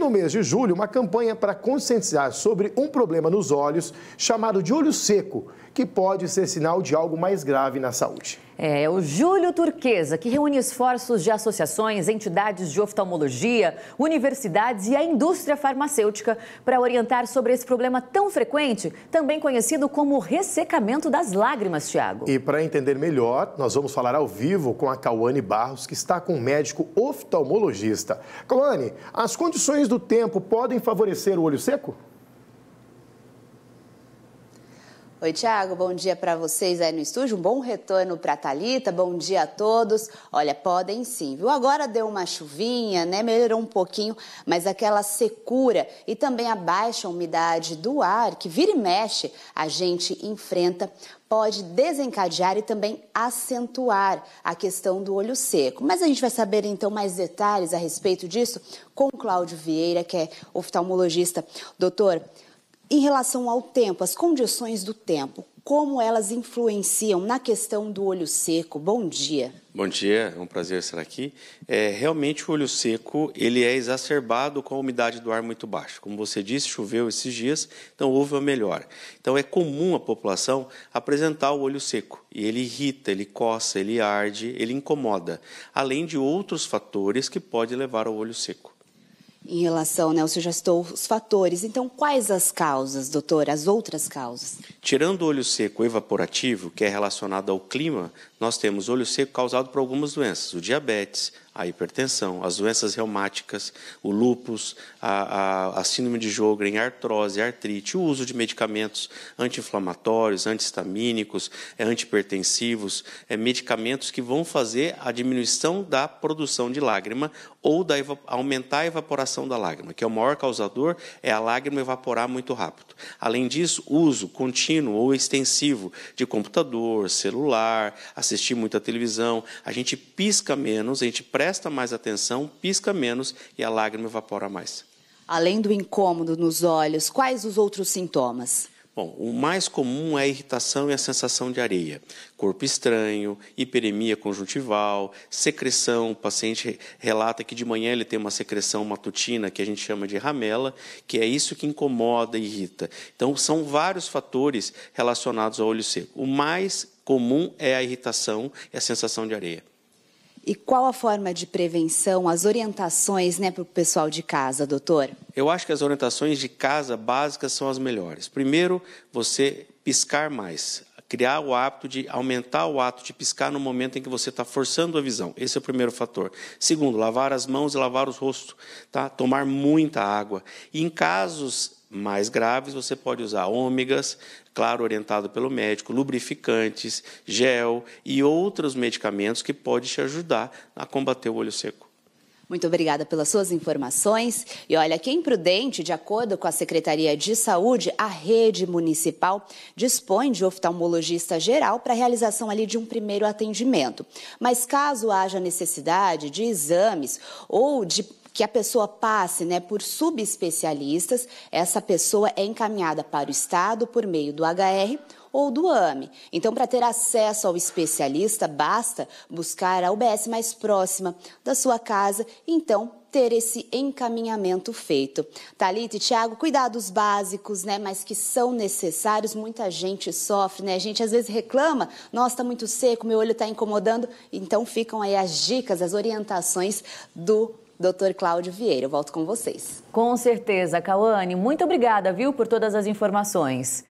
no mês de julho, uma campanha para conscientizar sobre um problema nos olhos, chamado de olho seco, que pode ser sinal de algo mais grave na saúde. É o Júlio Turquesa, que reúne esforços de associações, entidades de oftalmologia, universidades e a indústria farmacêutica para orientar sobre esse problema tão frequente, também conhecido como ressecamento das lágrimas, Tiago. E para entender melhor, nós vamos falar ao vivo com a Cauane Barros, que está com um médico oftalmologista. Cauane, as condições do tempo podem favorecer o olho seco? Oi, Tiago, bom dia para vocês aí no estúdio. Um bom retorno para Talita. Bom dia a todos. Olha, podem sim, viu? Agora deu uma chuvinha, né? Melhorou um pouquinho, mas aquela secura e também a baixa umidade do ar que vira e mexe a gente enfrenta pode desencadear e também acentuar a questão do olho seco. Mas a gente vai saber então mais detalhes a respeito disso com o Cláudio Vieira, que é oftalmologista. Doutor, em relação ao tempo, as condições do tempo, como elas influenciam na questão do olho seco? Bom dia. Bom dia, é um prazer estar aqui. É, realmente o olho seco ele é exacerbado com a umidade do ar muito baixa. Como você disse, choveu esses dias, então houve uma melhora. Então é comum a população apresentar o olho seco e ele irrita, ele coça, ele arde, ele incomoda, além de outros fatores que pode levar ao olho seco em relação, né? Você já citou os fatores. Então, quais as causas, doutor? As outras causas? Tirando o olho seco evaporativo, que é relacionado ao clima nós temos olho seco causado por algumas doenças, o diabetes, a hipertensão, as doenças reumáticas, o lúpus, a, a, a síndrome de a artrose, artrite, o uso de medicamentos anti-inflamatórios, antihistamínicos, é, antipertensivos, é, medicamentos que vão fazer a diminuição da produção de lágrima ou da, aumentar a evaporação da lágrima, que é o maior causador, é a lágrima evaporar muito rápido. Além disso, uso contínuo ou extensivo de computador, celular, assistir muita televisão. A gente pisca menos, a gente presta mais atenção, pisca menos e a lágrima evapora mais. Além do incômodo nos olhos, quais os outros sintomas? Bom, o mais comum é a irritação e a sensação de areia, corpo estranho, hiperemia conjuntival, secreção. O paciente relata que de manhã ele tem uma secreção matutina que a gente chama de ramela, que é isso que incomoda e irrita. Então, são vários fatores relacionados ao olho seco. O mais comum é a irritação e a sensação de areia. E qual a forma de prevenção, as orientações né, para o pessoal de casa, doutor? Eu acho que as orientações de casa básicas são as melhores. Primeiro, você piscar mais criar o hábito de aumentar o ato de piscar no momento em que você está forçando a visão. Esse é o primeiro fator. Segundo, lavar as mãos e lavar o rosto, tá? Tomar muita água. E em casos mais graves, você pode usar ômegas, claro, orientado pelo médico, lubrificantes, gel e outros medicamentos que podem te ajudar a combater o olho seco. Muito obrigada pelas suas informações. E olha, quem prudente, de acordo com a Secretaria de Saúde, a rede municipal dispõe de oftalmologista geral para a realização ali de um primeiro atendimento. Mas caso haja necessidade de exames ou de que a pessoa passe né, por subespecialistas, essa pessoa é encaminhada para o Estado por meio do HR ou do AME. Então, para ter acesso ao especialista, basta buscar a UBS mais próxima da sua casa, então ter esse encaminhamento feito. Talita e Tiago, cuidados básicos, né, mas que são necessários, muita gente sofre, né? A gente às vezes reclama, nossa, está muito seco, meu olho está incomodando, então ficam aí as dicas, as orientações do doutor Cláudio Vieira. Eu volto com vocês. Com certeza, Cauane. Muito obrigada, viu, por todas as informações.